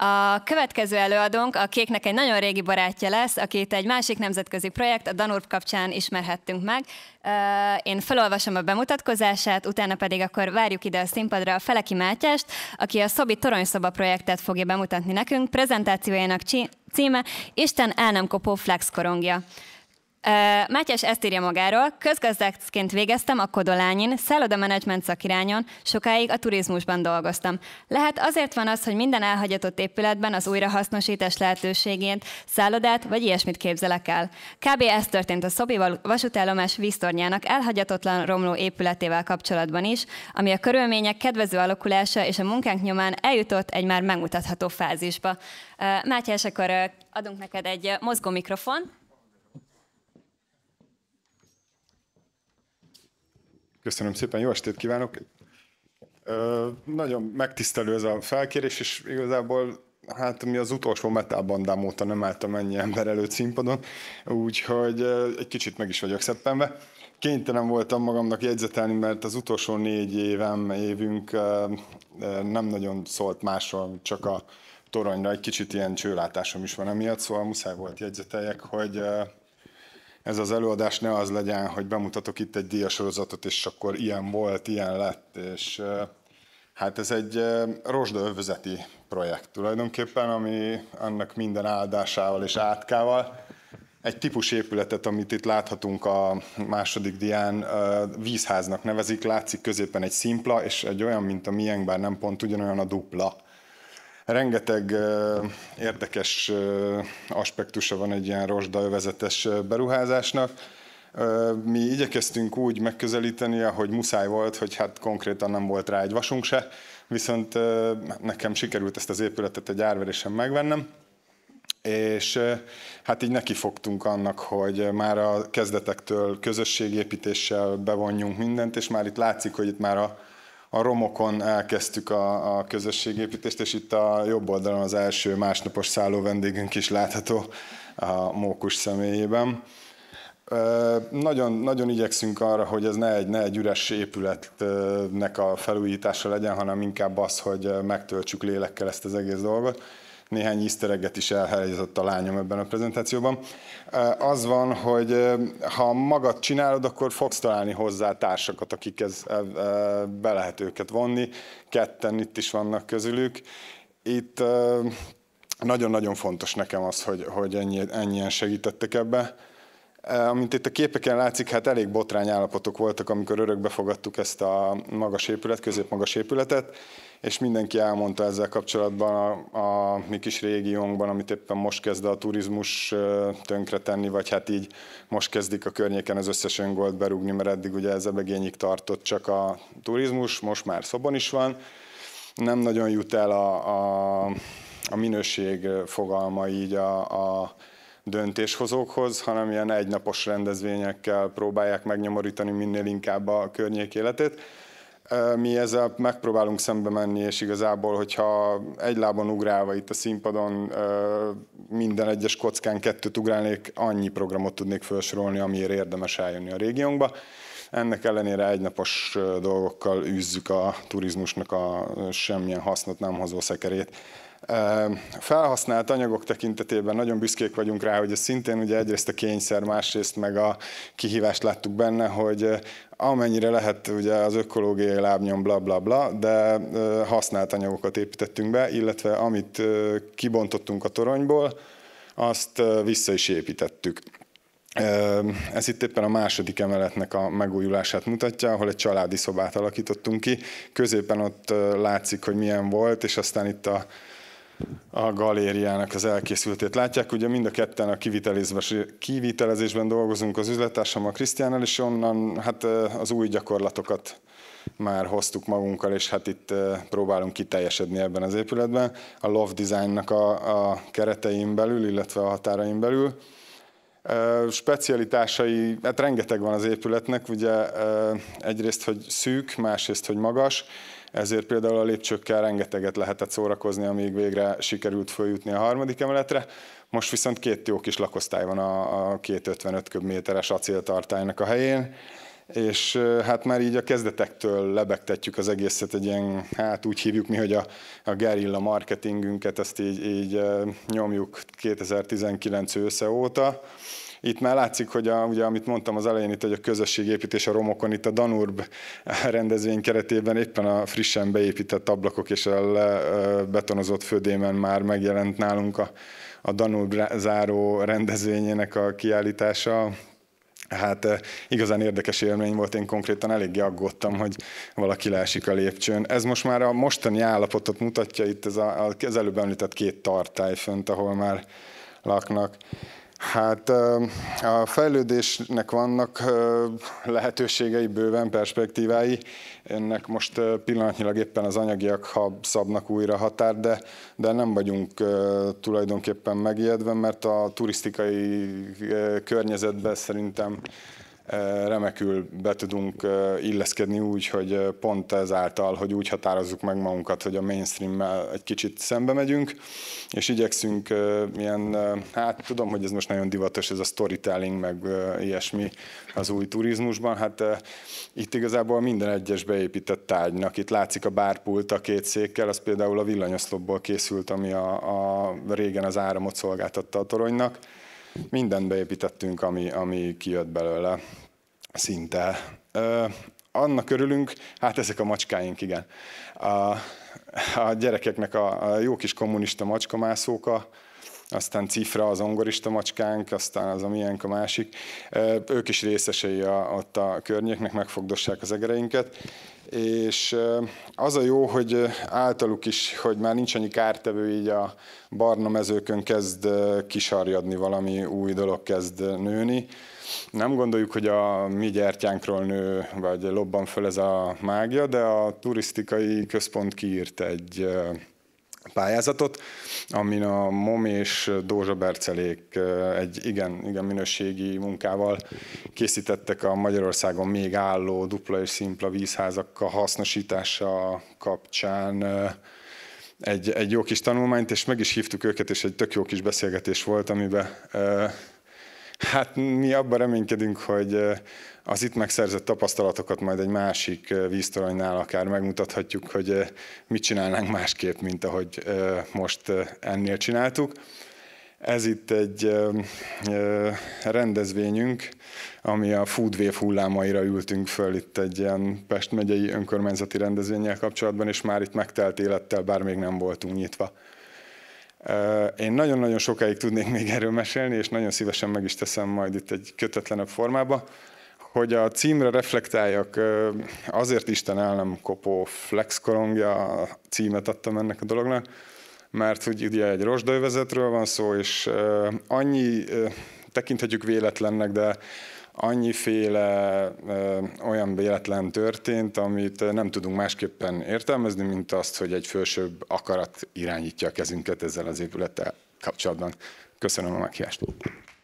A következő előadónk a Kéknek egy nagyon régi barátja lesz, akit egy másik nemzetközi projekt, a Danurb kapcsán ismerhettünk meg. Én felolvasom a bemutatkozását, utána pedig akkor várjuk ide a színpadra a Feleki Mátyást, aki a Szobi Toronyszoba projektet fogja bemutatni nekünk. Prezentációjának címe Isten el nem kopó flex korongja. Mátyás ezt írja magáról, közgazdászként végeztem a Kodolányin, szálloda-menedzsment szakirányon, sokáig a turizmusban dolgoztam. Lehet azért van az, hogy minden elhagyatott épületben az újrahasznosítás lehetőségét, szállodát vagy ilyesmit képzelek el. Kb. ez történt a Szobi vasútállomás víztornyának elhagyatatlan romló épületével kapcsolatban is, ami a körülmények kedvező alakulása és a munkánk nyomán eljutott egy már megmutatható fázisba. Mátyás, akkor adunk neked egy mozgó mikrofon. Köszönöm szépen, jó estét kívánok! Ö, nagyon megtisztelő ez a felkérés, és igazából hát mi az utolsó metalbandám óta nem álltam ennyi ember előtt színpadon, úgyhogy egy kicsit meg is vagyok szeppenve. Kénytelen voltam magamnak jegyzetelni, mert az utolsó négy évem, évünk nem nagyon szólt másról, csak a toronyra. Egy kicsit ilyen csőlátásom is van emiatt, szóval muszáj volt jegyzeteljek, hogy ez az előadás ne az legyen, hogy bemutatok itt egy díjasorozatot, és akkor ilyen volt, ilyen lett, és hát ez egy rozsdaövezeti projekt tulajdonképpen, ami annak minden áldásával és átkával egy típus épületet, amit itt láthatunk a második dián, vízháznak nevezik, látszik középen egy szimpla, és egy olyan, mint a miénk, bár nem pont ugyanolyan a dupla rengeteg érdekes aspektusa van egy ilyen rozsdaövezetes beruházásnak. Mi igyekeztünk úgy megközelíteni, ahogy muszáj volt, hogy hát konkrétan nem volt rá egy vasunk se, viszont nekem sikerült ezt az épületet egy árverésen megvennem, és hát így nekifogtunk annak, hogy már a kezdetektől közösségépítéssel bevonjunk mindent, és már itt látszik, hogy itt már a a romokon elkezdtük a, a közösségépítést, és itt a jobb oldalon az első másnapos szálló vendégünk is látható a mókus személyében. Nagyon, nagyon igyekszünk arra, hogy ez ne egy, ne egy üres épületnek a felújítása legyen, hanem inkább az, hogy megtöltsük lélekkel ezt az egész dolgot néhány easter is elhelyezett a lányom ebben a prezentációban. Az van, hogy ha magad csinálod, akkor fogsz találni hozzá társakat, akik ez be lehet őket vonni. Ketten itt is vannak közülük. Itt nagyon-nagyon fontos nekem az, hogy, hogy ennyi, ennyien segítettek ebbe. Eh, amint itt a képeken látszik, hát elég botrány állapotok voltak, amikor örökbe fogadtuk ezt a magas épület, középmagas épületet, és mindenki elmondta ezzel kapcsolatban a, a mi kis régiónkban, amit éppen most kezd a turizmus eh, tönkretenni, vagy hát így most kezdik a környéken az összes öngolt berúgni, mert eddig ugye ez ebegényig tartott csak a turizmus, most már szobon is van, nem nagyon jut el a, a, a minőség eh, fogalma így a, a döntéshozókhoz, hanem ilyen egynapos rendezvényekkel próbálják megnyomorítani minél inkább a környék életét. Mi ezzel megpróbálunk szembe menni, és igazából, hogyha egy lábon ugrálva itt a színpadon minden egyes kockán kettőt ugrálnék, annyi programot tudnék felsorolni, amiért érdemes eljönni a régiónkba. Ennek ellenére egynapos dolgokkal űzzük a turizmusnak a semmilyen hasznot nem hozó szekerét. Ehm, felhasznált anyagok tekintetében nagyon büszkék vagyunk rá, hogy ez szintén ugye egyrészt a kényszer, másrészt meg a kihívást láttuk benne, hogy eh, amennyire lehet ugye az ökológiai lábnyom bla bla bla, de eh, használt anyagokat építettünk be, illetve amit eh, kibontottunk a toronyból, azt vissza is építettük. Ehm, ez itt éppen a második emeletnek a megújulását mutatja, ahol egy családi szobát alakítottunk ki. Középen ott látszik, hogy milyen volt, és aztán itt a a galériának az elkészültét látják. Ugye mind a ketten a kivitelezésben dolgozunk az üzlettársammal, Krisztiánnal, és onnan hát eh, az új gyakorlatokat már hoztuk magunkkal, és hát itt eh, próbálunk kiteljesedni ebben az épületben, a Love Designnak a, a keretein belül, illetve a határain belül. Specialitásai, hát rengeteg van az épületnek, ugye egyrészt, hogy szűk, másrészt, hogy magas, ezért például a lépcsőkkel rengeteget lehetett szórakozni, amíg végre sikerült följutni a harmadik emeletre. Most viszont két jó kis lakosztály van a, a 255 köbméteres acéltartálynak a helyén, és hát már így a kezdetektől lebegtetjük az egészet egy ilyen, hát úgy hívjuk mi, hogy a, a gerilla marketingünket, ezt így, így nyomjuk 2019 ősze óta. Itt már látszik, hogy a, ugye, amit mondtam az elején itt, hogy a közösségépítés a romokon, itt a Danurb rendezvény keretében éppen a frissen beépített ablakok és a betonozott födémen már megjelent nálunk a, a Danurb záró rendezvényének a kiállítása, Hát eh, igazán érdekes élmény volt, én konkrétan eléggé aggódtam, hogy valaki leesik a lépcsőn. Ez most már a mostani állapotot mutatja, itt ez a, az előbb említett két tartály fönt, ahol már laknak. Hát a fejlődésnek vannak lehetőségei, bőven perspektívái. Ennek most pillanatnyilag éppen az anyagiak ha szabnak újra határ, de, de nem vagyunk tulajdonképpen megijedve, mert a turisztikai környezetben szerintem remekül be tudunk illeszkedni úgy, hogy pont ezáltal, hogy úgy határozzuk meg magunkat, hogy a mainstream-mel egy kicsit szembe megyünk, és igyekszünk ilyen, hát tudom, hogy ez most nagyon divatos, ez a storytelling, meg ilyesmi az új turizmusban, hát itt igazából minden egyes beépített tárgynak. Itt látszik a bárpult a két székkel, az például a villanyoszlopból készült, ami a, a régen az áramot szolgáltatta a toronynak, mindent beépítettünk, ami, ami kijött belőle szinte. Ö, annak örülünk, hát ezek a macskáink, igen. A, a gyerekeknek a, a jó kis kommunista macskamászóka, aztán Cifra az ongorista macskánk, aztán az a miénk a másik. Ők is részesei a, ott a környéknek, megfogdossák az egereinket. És az a jó, hogy általuk is, hogy már nincs annyi kártevő, így a barna mezőkön kezd kisarjadni valami új dolog kezd nőni. Nem gondoljuk, hogy a mi gyertyánkról nő, vagy lobban föl ez a mágia, de a turisztikai központ kiírt egy pályázatot, amin a MOM és Dózsa Bercelék eh, egy igen, igen minőségi munkával készítettek a Magyarországon még álló dupla és szimpla vízházakkal hasznosítása kapcsán eh, egy, egy jó kis tanulmányt, és meg is hívtuk őket, és egy tök jó kis beszélgetés volt, amiben eh, Hát mi abban reménykedünk, hogy az itt megszerzett tapasztalatokat majd egy másik víztoronynál akár megmutathatjuk, hogy mit csinálnánk másképp, mint ahogy most ennél csináltuk. Ez itt egy rendezvényünk, ami a Food Wave hullámaira ültünk föl itt egy ilyen Pest megyei önkormányzati rendezvényel kapcsolatban, és már itt megtelt élettel, bár még nem voltunk nyitva. Én nagyon-nagyon sokáig tudnék még erről mesélni, és nagyon szívesen meg is teszem majd itt egy kötetlenebb formába, hogy a címre reflektáljak, azért Isten el nem kopó flexkorongja címet adtam ennek a dolognak, mert hogy ugye egy rozsdaövezetről van szó, és annyi tekinthetjük véletlennek, de annyiféle ö, olyan véletlen történt, amit nem tudunk másképpen értelmezni, mint azt, hogy egy fősőbb akarat irányítja a kezünket ezzel az épülettel kapcsolatban. Köszönöm a meghívást.